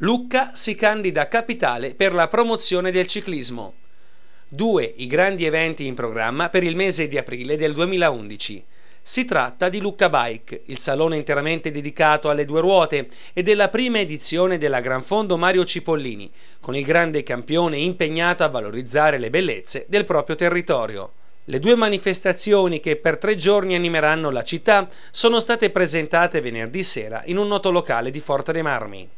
Lucca si candida capitale per la promozione del ciclismo. Due i grandi eventi in programma per il mese di aprile del 2011. Si tratta di Lucca Bike, il salone interamente dedicato alle due ruote e della prima edizione della Gran Fondo Mario Cipollini, con il grande campione impegnato a valorizzare le bellezze del proprio territorio. Le due manifestazioni che per tre giorni animeranno la città sono state presentate venerdì sera in un noto locale di Forte dei Marmi.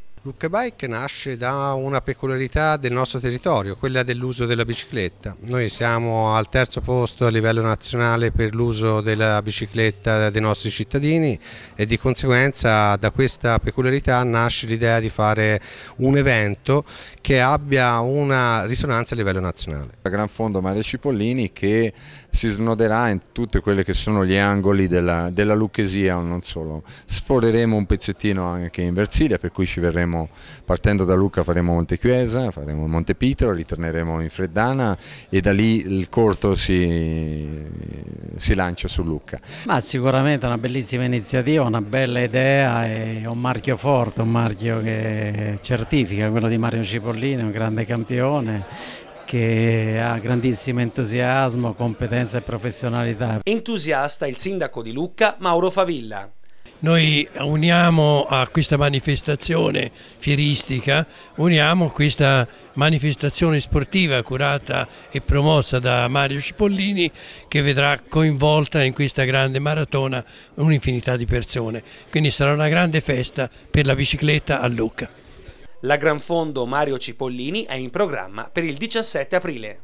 Bike nasce da una peculiarità del nostro territorio, quella dell'uso della bicicletta. Noi siamo al terzo posto a livello nazionale per l'uso della bicicletta dei nostri cittadini e di conseguenza da questa peculiarità nasce l'idea di fare un evento che abbia una risonanza a livello nazionale. La Gran Fondo Maria Cipollini che si snoderà in tutti quelli che sono gli angoli della, della Lucchesia, non solo. Sforeremo un pezzettino anche in Versilia per cui ci verremo faremo, partendo da Lucca faremo Monte Chiesa, faremo Monte Montepitro, ritorneremo in Freddana e da lì il corto si, si lancia su Lucca. Ma sicuramente una bellissima iniziativa, una bella idea e un marchio forte, un marchio che certifica quello di Mario Cipollini, un grande campione che ha grandissimo entusiasmo, competenza e professionalità. Entusiasta il sindaco di Lucca Mauro Favilla. Noi uniamo a questa manifestazione fieristica, uniamo questa manifestazione sportiva curata e promossa da Mario Cipollini che vedrà coinvolta in questa grande maratona un'infinità di persone. Quindi sarà una grande festa per la bicicletta a Lucca. La Gran Fondo Mario Cipollini è in programma per il 17 aprile.